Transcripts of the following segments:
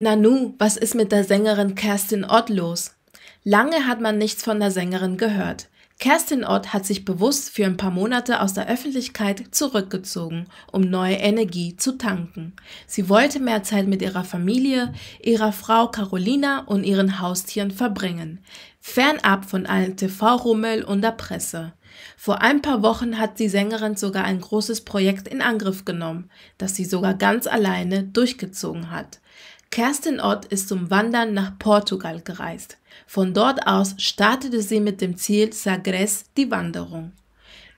Nanu, was ist mit der Sängerin Kerstin Ott los? Lange hat man nichts von der Sängerin gehört. Kerstin Ott hat sich bewusst für ein paar Monate aus der Öffentlichkeit zurückgezogen, um neue Energie zu tanken. Sie wollte mehr Zeit mit ihrer Familie, ihrer Frau Carolina und ihren Haustieren verbringen, fernab von allen TV-Rummel und der Presse. Vor ein paar Wochen hat die Sängerin sogar ein großes Projekt in Angriff genommen, das sie sogar ganz alleine durchgezogen hat. Kerstin Ott ist zum Wandern nach Portugal gereist. Von dort aus startete sie mit dem Ziel Sagres die Wanderung.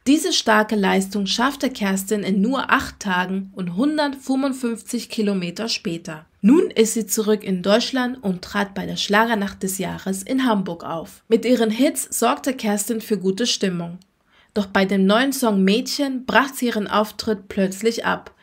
Diese starke Leistung schaffte Kerstin in nur acht Tagen und 155 Kilometer später. Nun ist sie zurück in Deutschland und trat bei der Schlagernacht des Jahres in Hamburg auf. Mit ihren Hits sorgte Kerstin für gute Stimmung. Doch bei dem neuen Song Mädchen brach sie ihren Auftritt plötzlich ab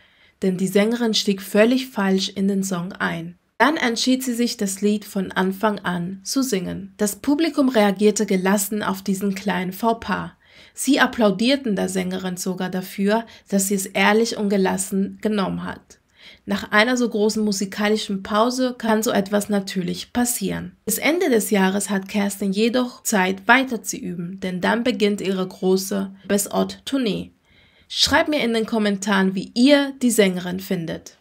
denn die Sängerin stieg völlig falsch in den Song ein. Dann entschied sie sich, das Lied von Anfang an zu singen. Das Publikum reagierte gelassen auf diesen kleinen Fauxpas. Sie applaudierten der Sängerin sogar dafür, dass sie es ehrlich und gelassen genommen hat. Nach einer so großen musikalischen Pause kann so etwas natürlich passieren. Bis Ende des Jahres hat Kerstin jedoch Zeit weiter zu üben, denn dann beginnt ihre große Best-Ort-Tournee. Schreibt mir in den Kommentaren, wie ihr die Sängerin findet.